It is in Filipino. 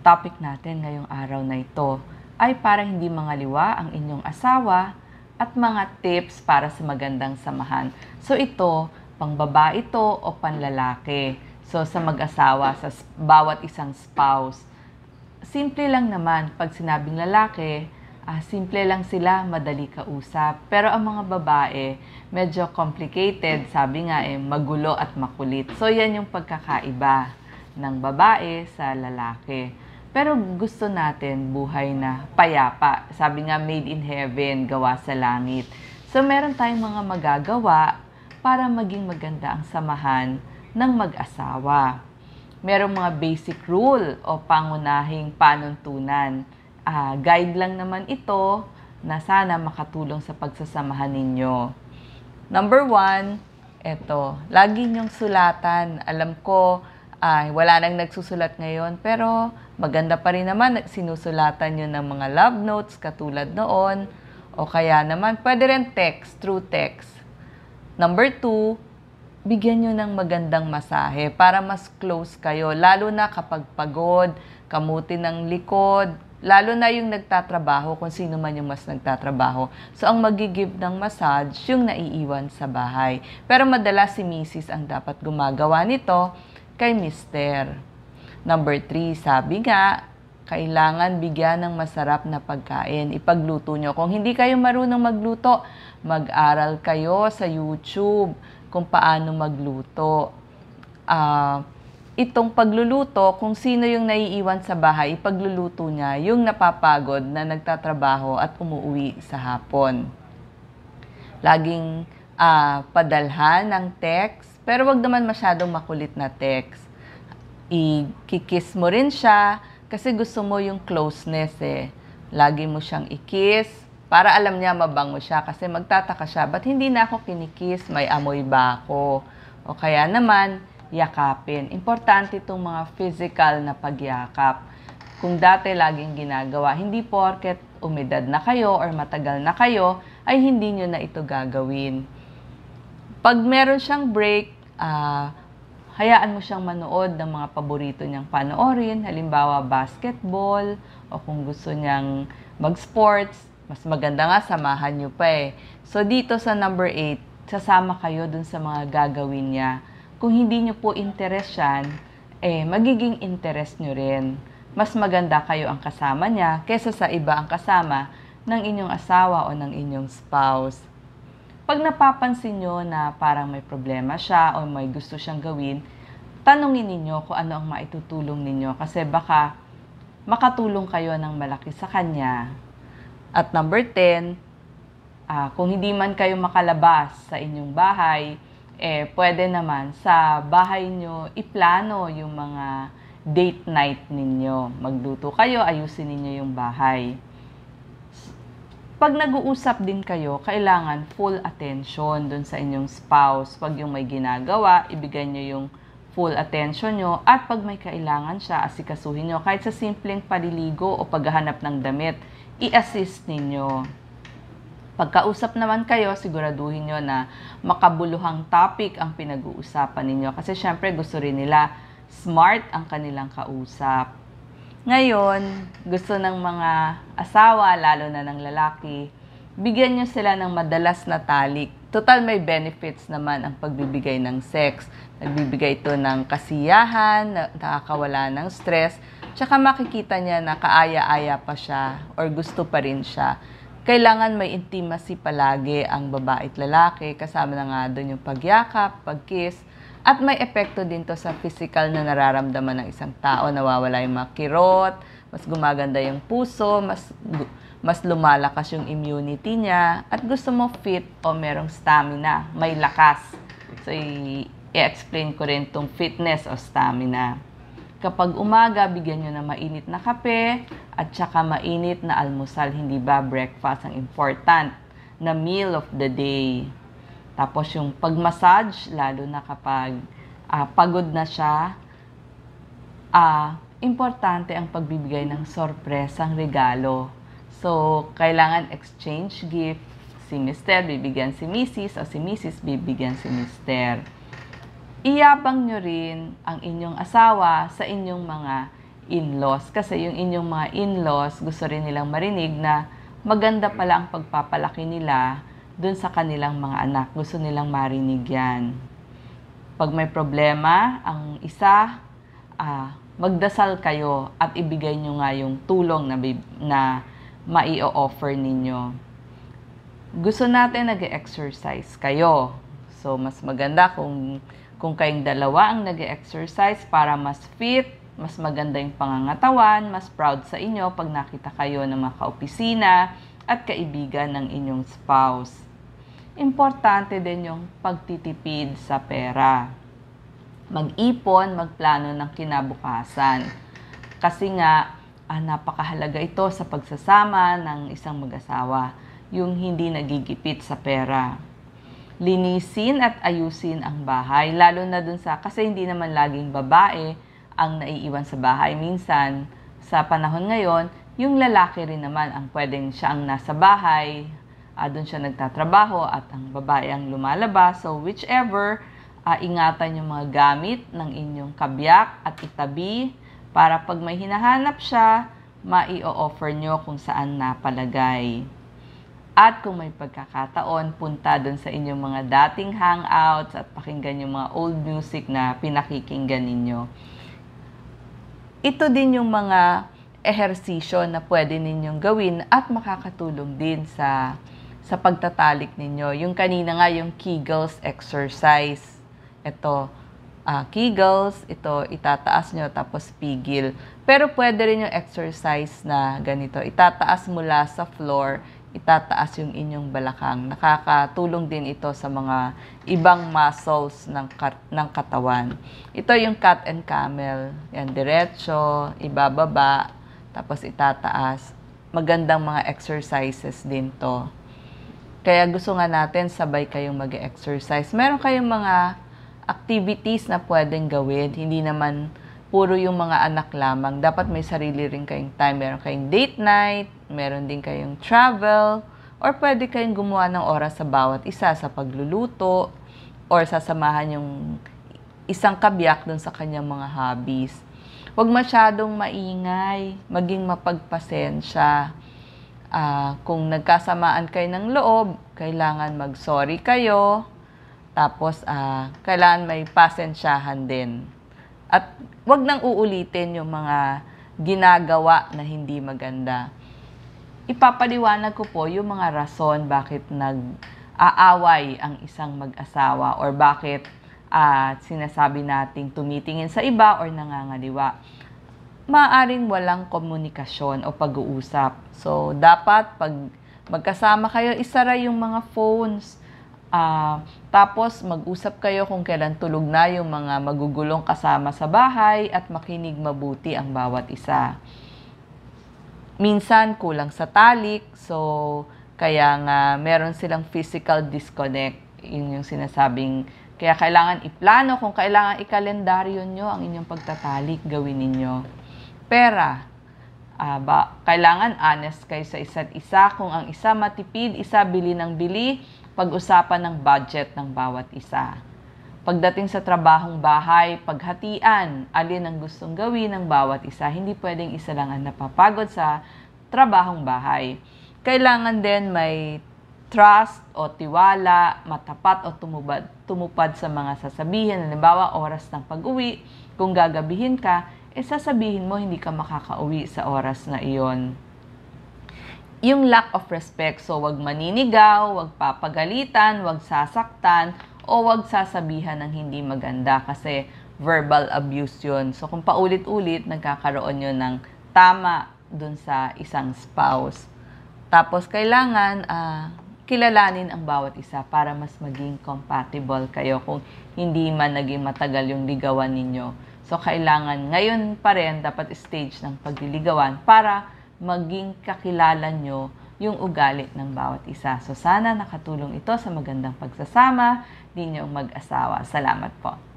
Topic natin ngayong araw na ito ay para hindi mangaliwa ang inyong asawa at mga tips para sa magandang samahan. So ito, pangbabae ito o panlalaki. So sa mag-asawa, sa bawat isang spouse. Simple lang naman, pag sinabing lalaki, uh, simple lang sila, madali kausap. Pero ang mga babae, medyo complicated, sabi nga eh, magulo at makulit. So yan yung pagkakaiba ng babae sa lalaki. Pero gusto natin buhay na payapa. Sabi nga, made in heaven, gawa sa langit. So, meron tayong mga magagawa para maging maganda ang samahan ng mag-asawa. Merong mga basic rule o pangunahing panuntunan. Uh, guide lang naman ito na sana makatulong sa pagsasamahan ninyo. Number one, eto, lagi niyong sulatan. Alam ko, ay, wala nang nagsusulat ngayon. Pero maganda pa rin naman, sinusulatan nyo ng mga love notes katulad noon. O kaya naman, pwede rin text, through text. Number two, bigyan nyo ng magandang masahe para mas close kayo. Lalo na kapag pagod, kamuti ng likod, lalo na yung nagtatrabaho, kung sino man yung mas nagtatrabaho. So, ang magigive ng massage, yung naiiwan sa bahay. Pero madalas si misis ang dapat gumagawa nito kay Mister. Number 3, sabi nga, kailangan bigyan ng masarap na pagkain. Ipagluto nyo. Kung hindi kayo marunong magluto, mag-aral kayo sa YouTube kung paano magluto. Uh, itong pagluluto, kung sino yung naiiwan sa bahay, ipagluluto niya yung napapagod na nagtatrabaho at umuwi sa hapon. Laging uh, padalhan ng text pero wag naman masyadong makulit na text. I-kiss mo rin siya kasi gusto mo yung closeness eh. Lagi mo siyang i-kiss para alam niya mabango siya kasi magtataka siya, ba't hindi na ako kinikiss? May amoy ba ako? O kaya naman, yakapin. Importante itong mga physical na pagyakap. Kung dati laging ginagawa, hindi porket umedad na kayo or matagal na kayo, ay hindi nyo na ito gagawin. Pag meron siyang break, uh, hayaan mo siyang manood ng mga paborito niyang panoorin, halimbawa basketball, o kung gusto niyang mag-sports, mas maganda nga samahan niyo pa eh. So dito sa number 8, sasama kayo dun sa mga gagawin niya. Kung hindi niyo po interest yan, eh magiging interest niyo rin. Mas maganda kayo ang kasama niya kaysa sa iba ang kasama ng inyong asawa o ng inyong spouse. Pag napapansin nyo na parang may problema siya o may gusto siyang gawin, tanungin ninyo kung ano ang maitutulong ninyo kasi baka makatulong kayo ng malaki sa kanya. At number 10, uh, ah, kung hindi man kayo makalabas sa inyong bahay, eh pwede naman sa bahay nyo iplano yung mga date night ninyo. Magluto kayo, ayusin ninyo yung bahay pag nag-uusap din kayo, kailangan full attention dun sa inyong spouse. Pag yung may ginagawa, ibigay nyo yung full attention nyo. At pag may kailangan siya, asikasuhin nyo. Kahit sa simpleng paliligo o paghahanap ng damit, i-assist ninyo. Pagkausap naman kayo, siguraduhin nyo na makabuluhang topic ang pinag-uusapan ninyo. Kasi syempre gusto rin nila smart ang kanilang kausap. Ngayon, gusto ng mga asawa, lalo na ng lalaki, bigyan nyo sila ng madalas na talik. Total may benefits naman ang pagbibigay ng sex. Nagbibigay ito ng kasiyahan, nakakawala ng stress, tsaka makikita niya na kaaya-aya pa siya or gusto pa rin siya. Kailangan may intimacy palagi ang babae at lalaki, kasama na nga doon yung pagyakap, pagkiss, at may epekto din to sa physical na nararamdaman ng isang tao. Nawawala yung makirot, mas gumaganda yung puso, mas, mas lumalakas yung immunity niya, at gusto mo fit o merong stamina, may lakas. So, i-explain ko rin tong fitness o stamina. Kapag umaga, bigyan nyo na mainit na kape at saka mainit na almusal, hindi ba breakfast ang important na meal of the day. Tapos yung pag-massage, lalo na kapag uh, pagod na siya, uh, importante ang pagbibigay ng sorpresang regalo. So, kailangan exchange gift. Si Mr. bibigyan si Mrs. o si Mrs. bibigyan si Mr. Iyabang nyo rin ang inyong asawa sa inyong mga in-laws. Kasi yung inyong mga in-laws, gusto rin nilang marinig na maganda pala ang pagpapalaki nila dun sa kanilang mga anak. Gusto nilang marinig yan. Pag may problema, ang isa, ah, magdasal kayo at ibigay nyo nga yung tulong na, na mai offer ninyo. Gusto natin nag-exercise kayo. So, mas maganda kung, kung kayong dalawa ang nag-exercise para mas fit, mas maganda yung pangangatawan, mas proud sa inyo pag nakita kayo ng mga kaopisina at kaibigan ng inyong spouse importante din yung pagtitipid sa pera. Mag-ipon, magplano ng kinabukasan. Kasi nga, ah, napakahalaga ito sa pagsasama ng isang mag-asawa, yung hindi nagigipit sa pera. Linisin at ayusin ang bahay, lalo na dun sa, kasi hindi naman laging babae ang naiiwan sa bahay. Minsan, sa panahon ngayon, yung lalaki rin naman ang pwedeng siya ang nasa bahay, uh, ah, doon siya nagtatrabaho at ang babae ang lumalabas. So whichever, uh, ingatan yung mga gamit ng inyong kabyak at itabi para pag may hinahanap siya, maio-offer nyo kung saan napalagay. At kung may pagkakataon, punta doon sa inyong mga dating hangouts at pakinggan yung mga old music na pinakikinggan ninyo. Ito din yung mga ehersisyo na pwede ninyong gawin at makakatulong din sa sa pagtatalik ninyo. Yung kanina nga, yung Kegels exercise. Ito, uh, Kegels, ito itataas nyo, tapos pigil. Pero pwede rin yung exercise na ganito. Itataas mula sa floor, itataas yung inyong balakang. Nakakatulong din ito sa mga ibang muscles ng, kat- ng katawan. Ito yung cat and camel. Yan, diretso, ibababa, tapos itataas. Magandang mga exercises din to. Kaya gusto nga natin sabay kayong mag exercise Meron kayong mga activities na pwedeng gawin. Hindi naman puro yung mga anak lamang. Dapat may sarili rin kayong time. Meron kayong date night, meron din kayong travel, or pwede kayong gumawa ng oras sa bawat isa sa pagluluto, or sasamahan yung isang kabiyak dun sa kanyang mga hobbies. Huwag masyadong maingay, maging mapagpasensya Uh, kung nagkasamaan kayo ng loob, kailangan mag-sorry kayo. Tapos, uh, kailangan may pasensyahan din. At wag nang uulitin yung mga ginagawa na hindi maganda. Ipapaliwanag ko po yung mga rason bakit nag-aaway ang isang mag-asawa or bakit at uh, sinasabi nating tumitingin sa iba or nangangaliwa maaring walang komunikasyon o pag-uusap. So, dapat pag magkasama kayo, isara yung mga phones. Uh, tapos, mag-usap kayo kung kailan tulog na yung mga magugulong kasama sa bahay at makinig mabuti ang bawat isa. Minsan, kulang sa talik. So, kaya nga, meron silang physical disconnect. Yun yung sinasabing, kaya kailangan iplano kung kailangan ikalendaryo nyo ang inyong pagtatalik, gawin ninyo pera. Uh, ba, kailangan honest kayo sa isa't isa. Kung ang isa matipid, isa bili ng bili, pag-usapan ng budget ng bawat isa. Pagdating sa trabahong bahay, paghatian, alin ang gustong gawin ng bawat isa. Hindi pwedeng isa lang ang napapagod sa trabahong bahay. Kailangan din may trust o tiwala, matapat o tumubad, tumupad sa mga sasabihin. Halimbawa, oras ng pag-uwi, kung gagabihin ka, eh sasabihin mo hindi ka makakauwi sa oras na iyon. Yung lack of respect, so wag maninigaw, wag papagalitan, wag sasaktan, o wag sasabihan ng hindi maganda kasi verbal abuse yun. So kung paulit-ulit, nagkakaroon yun ng tama dun sa isang spouse. Tapos kailangan uh, kilalanin ang bawat isa para mas maging compatible kayo kung hindi man naging matagal yung ligawan ninyo So, kailangan ngayon pa rin dapat stage ng pagliligawan para maging kakilala nyo yung ugali ng bawat isa. So, sana nakatulong ito sa magandang pagsasama ninyong mag-asawa. Salamat po.